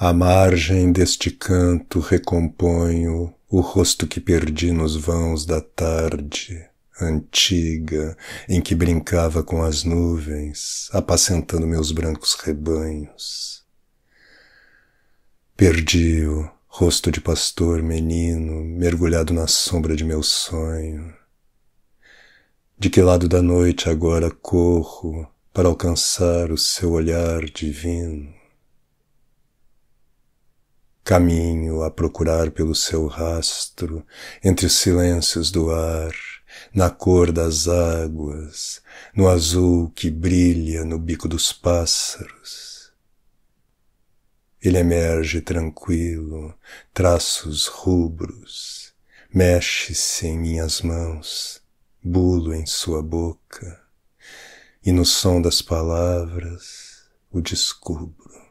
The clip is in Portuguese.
À margem deste canto recomponho o rosto que perdi nos vãos da tarde, antiga, em que brincava com as nuvens, apacentando meus brancos rebanhos. Perdi-o, rosto de pastor menino, mergulhado na sombra de meu sonho. De que lado da noite agora corro para alcançar o seu olhar divino? Caminho a procurar pelo seu rastro entre os silêncios do ar, na cor das águas, no azul que brilha no bico dos pássaros. Ele emerge tranquilo, traços rubros, mexe-se em minhas mãos, bulo em sua boca, e no som das palavras o descubro.